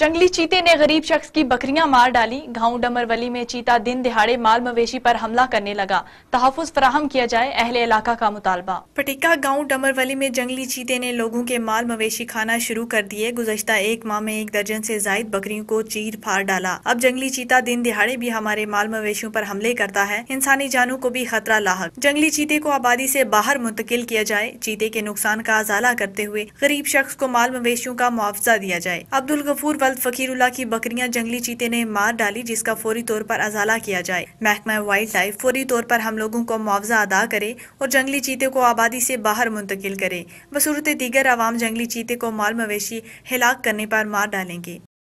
जंगली चीते ने गरीब शख्स की बकरियां मार डाली गांव डमरवली में चीता दिन दिहाड़े माल मवेशी पर हमला करने लगा तहफुज फराहम किया जाए अहले इलाका का मुतालबा पटिका गांव डमरवली में जंगली चीते ने लोगों के माल मवेशी खाना शुरू कर दिए गुजशत एक माह में एक दर्जन से जायद बकरियों को चीर फाड़ डाला अब जंगली चीता दिन दिहाड़े भी हमारे माल मवेशियों पर हमले करता है इंसानी जानों को भी खतरा लाक जंगली चीते को आबादी से बाहर मुंतकिल किया जाए चीते के नुकसान का अजाला करते हुए गरीब शख्स को माल मवेशियों का मुआवजा दिया जाए अब्दुल गफूर फकीर फकीरुल्ला की बकरियां जंगली चीते ने मार डाली जिसका फौरी तौर पर अजाला किया जाए महकमा वाइल्ड लाइफ फौरी तौर पर हम लोगों को मुआवजा अदा करे और जंगली चीते को आबादी से बाहर मुंतकिल करे बसूरत दीगर आवाम जंगली चीते को माल मवेशी हिलाक करने पर मार डालेंगे